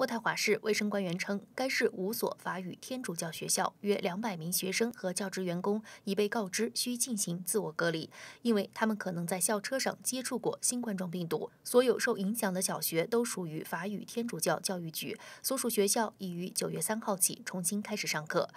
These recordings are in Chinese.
渥太华市卫生官员称，该市五所法语天主教学校约两百名学生和教职员工已被告知需进行自我隔离，因为他们可能在校车上接触过新冠状病毒。所有受影响的小学都属于法语天主教教育局所属学校，已于九月三号起重新开始上课。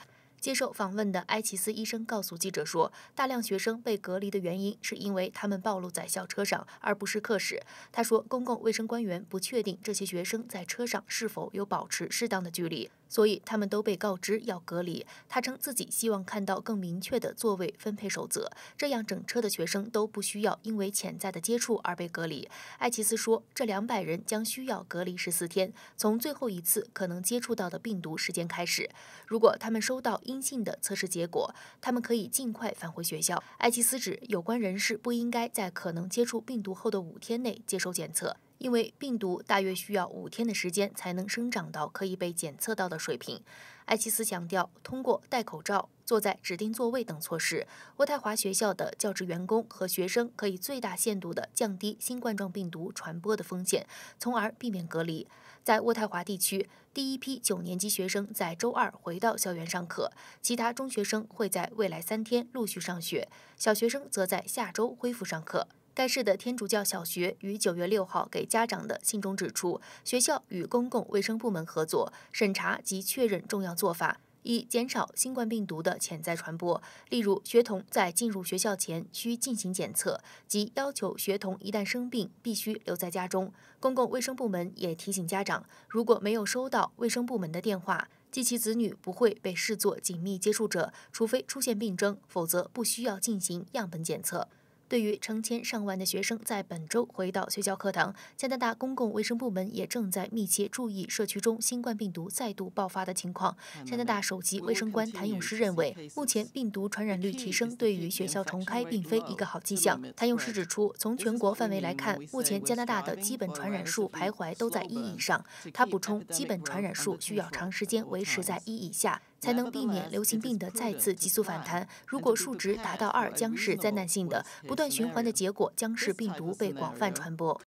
接受访问的埃奇斯医生告诉记者说，大量学生被隔离的原因是因为他们暴露在校车上，而不是课室。他说，公共卫生官员不确定这些学生在车上是否有保持适当的距离。所以他们都被告知要隔离。他称自己希望看到更明确的座位分配守则，这样整车的学生都不需要因为潜在的接触而被隔离。艾奇斯说，这两百人将需要隔离十四天，从最后一次可能接触到的病毒时间开始。如果他们收到阴性的测试结果，他们可以尽快返回学校。艾奇斯指，有关人士不应该在可能接触病毒后的五天内接受检测。因为病毒大约需要五天的时间才能生长到可以被检测到的水平，艾奇斯强调，通过戴口罩、坐在指定座位等措施，渥太华学校的教职员工和学生可以最大限度地降低新冠状病毒传播的风险，从而避免隔离。在渥太华地区，第一批九年级学生在周二回到校园上课，其他中学生会在未来三天陆续上学，小学生则在下周恢复上课。该市的天主教小学于九月六号给家长的信中指出，学校与公共卫生部门合作审查及确认重要做法，以减少新冠病毒的潜在传播。例如，学童在进入学校前需进行检测，及要求学童一旦生病必须留在家中。公共卫生部门也提醒家长，如果没有收到卫生部门的电话，即其子女不会被视作紧密接触者，除非出现病症，否则不需要进行样本检测。对于成千上万的学生在本周回到学校课堂，加拿大公共卫生部门也正在密切注意社区中新冠病毒再度爆发的情况。加拿大首席卫生官谭永诗认为，目前病毒传染率提升对于学校重开并非一个好迹象。谭永诗指出，从全国范围来看，目前加拿大的基本传染数徘徊都在一以上。他补充，基本传染数需要长时间维持在一以下。才能避免流行病的再次急速反弹。如果数值达到二，将是灾难性的。不断循环的结果将是病毒被广泛传播。